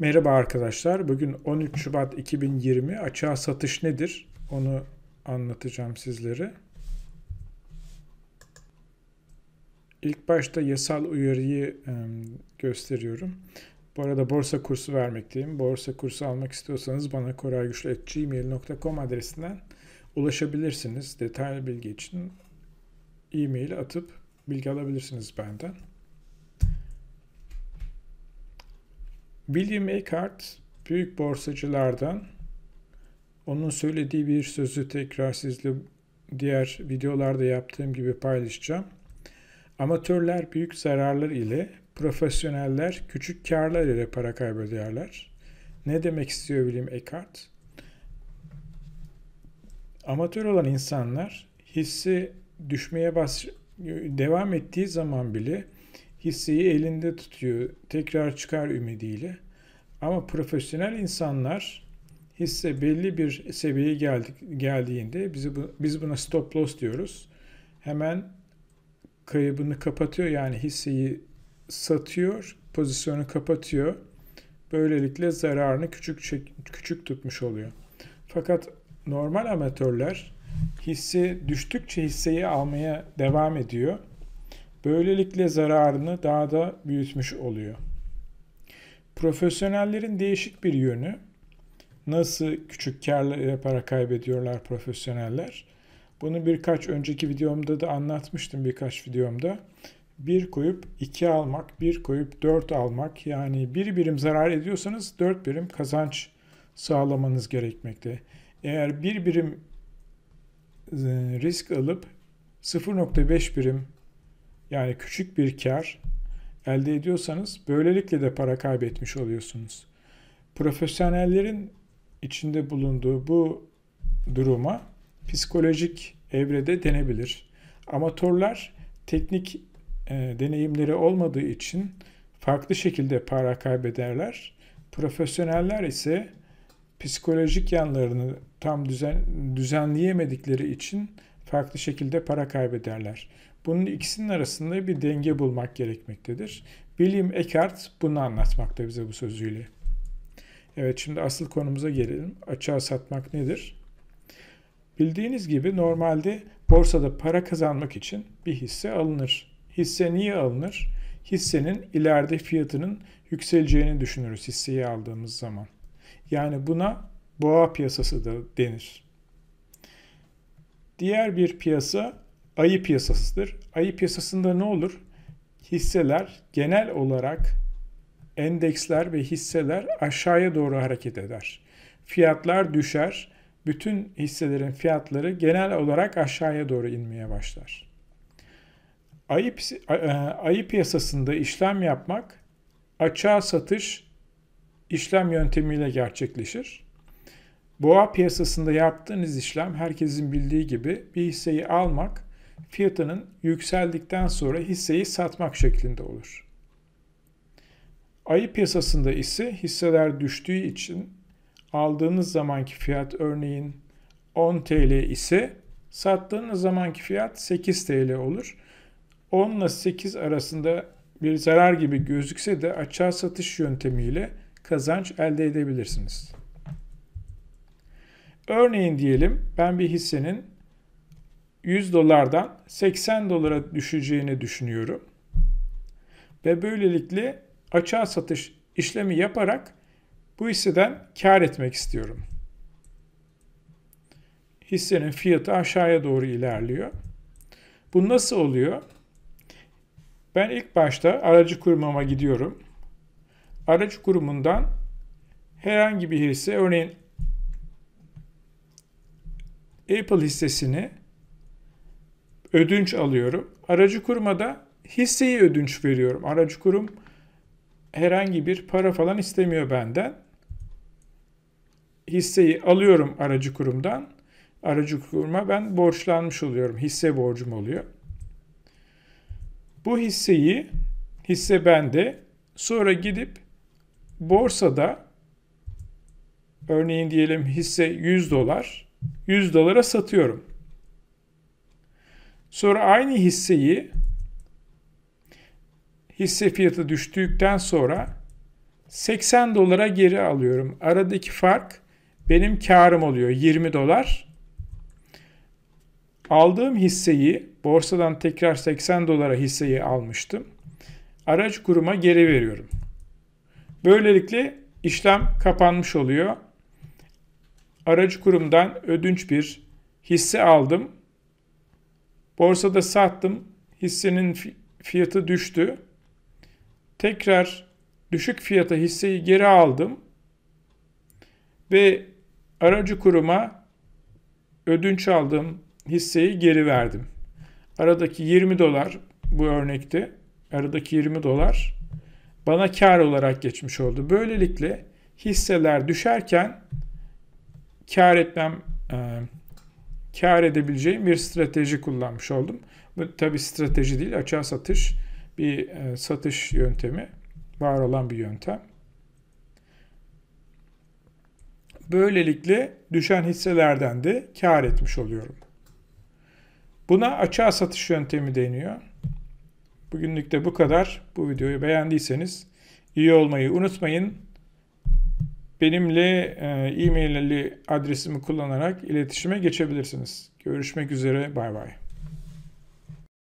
Merhaba arkadaşlar. Bugün 13 Şubat 2020 açığa satış nedir? Onu anlatacağım sizlere. İlk başta yasal uyarıyı gösteriyorum. Bu arada borsa kursu vermekteyim. Borsa kursu almak istiyorsanız bana korayguçlu.gmail.com adresinden ulaşabilirsiniz. Detaylı bilgi için e-mail atıp bilgi alabilirsiniz benden. William Eckhart büyük borsacılardan onun söylediği bir sözü tekrar sizle diğer videolarda yaptığım gibi paylaşacağım. Amatörler büyük zararlar ile, profesyoneller küçük karlar ile para kaybederler. Ne demek istiyor William Eckhart? Amatör olan insanlar hissi düşmeye baş devam ettiği zaman bile hisseyi elinde tutuyor. Tekrar çıkar ümidiyle. Ama profesyonel insanlar hisse belli bir seviyeye geldik, geldiğinde bizi bu, biz buna stop loss diyoruz. Hemen kaybını kapatıyor yani hisseyi satıyor, pozisyonu kapatıyor. Böylelikle zararını küçük küçük tutmuş oluyor. Fakat normal amatörler hisse düştükçe hisseyi almaya devam ediyor Böylelikle zararını daha da büyütmüş oluyor. Profesyonellerin değişik bir yönü nasıl küçük karlı para kaybediyorlar profesyoneller. Bunu birkaç önceki videomda da anlatmıştım birkaç videomda. Bir koyup iki almak, bir koyup dört almak yani bir birim zarar ediyorsanız dört birim kazanç sağlamanız gerekmekte. Eğer bir birim e, risk alıp 0.5 birim yani küçük bir kar elde ediyorsanız böylelikle de para kaybetmiş oluyorsunuz. Profesyonellerin içinde bulunduğu bu duruma psikolojik evrede denebilir. Amatörler teknik e, deneyimleri olmadığı için farklı şekilde para kaybederler. Profesyoneller ise psikolojik yanlarını tam düzen, düzenleyemedikleri için farklı şekilde para kaybederler. Bunun ikisinin arasında bir denge bulmak gerekmektedir. William Eckhart bunu anlatmakta bize bu sözüyle. Evet şimdi asıl konumuza gelelim. Açığa satmak nedir? Bildiğiniz gibi normalde borsada para kazanmak için bir hisse alınır. Hisse niye alınır? Hissenin ileride fiyatının yükseleceğini düşünürüz hisseyi aldığımız zaman. Yani buna boğa piyasası da denir. Diğer bir piyasa ayı piyasasıdır. Ayı piyasasında ne olur? Hisseler genel olarak endeksler ve hisseler aşağıya doğru hareket eder. Fiyatlar düşer. Bütün hisselerin fiyatları genel olarak aşağıya doğru inmeye başlar. Ayı, e, ayı piyasasında işlem yapmak açığa satış işlem yöntemiyle gerçekleşir. Boğa piyasasında yaptığınız işlem herkesin bildiği gibi bir hisseyi almak, fiyatının yükseldikten sonra hisseyi satmak şeklinde olur. Ayı piyasasında ise hisseler düştüğü için aldığınız zamanki fiyat örneğin 10 TL ise sattığınız zamanki fiyat 8 TL olur. 10 ile 8 arasında bir zarar gibi gözükse de açığa satış yöntemiyle kazanç elde edebilirsiniz. Örneğin diyelim ben bir hissenin 100 dolardan 80 dolara düşeceğini düşünüyorum. Ve böylelikle açığa satış işlemi yaparak bu hisseden kar etmek istiyorum. Hissenin fiyatı aşağıya doğru ilerliyor. Bu nasıl oluyor? Ben ilk başta aracı kurumama gidiyorum. Aracı kurumundan herhangi bir hisse, örneğin Apple hissesini ödünç alıyorum. Aracı kuruma da hisseyi ödünç veriyorum. Aracı kurum herhangi bir para falan istemiyor benden. Hisseyi alıyorum aracı kurumdan. Aracı kuruma ben borçlanmış oluyorum. Hisse borcum oluyor. Bu hisseyi hisse bende. Sonra gidip borsada örneğin diyelim hisse 100 dolar 100 dolara satıyorum. Sonra aynı hisseyi hisse fiyatı düştükten sonra 80 dolara geri alıyorum. Aradaki fark benim karım oluyor 20 dolar. Aldığım hisseyi borsadan tekrar 80 dolara hisseyi almıştım. Araç kuruma geri veriyorum. Böylelikle işlem kapanmış oluyor aracı kurumdan ödünç bir hisse aldım. Borsada sattım. Hissenin fiyatı düştü. Tekrar düşük fiyata hisseyi geri aldım. Ve aracı kuruma ödünç aldığım hisseyi geri verdim. Aradaki 20 dolar bu örnekte aradaki 20 dolar bana kar olarak geçmiş oldu. Böylelikle hisseler düşerken kar etmem, e, kar edebileceğim bir strateji kullanmış oldum. Bu tabi strateji değil, açığa satış bir e, satış yöntemi, var olan bir yöntem. Böylelikle düşen hisselerden de kar etmiş oluyorum. Buna açığa satış yöntemi deniyor. Bugünlük de bu kadar. Bu videoyu beğendiyseniz iyi olmayı unutmayın benimle e, e-mail adresimi kullanarak iletişime geçebilirsiniz. Görüşmek üzere, bay bay.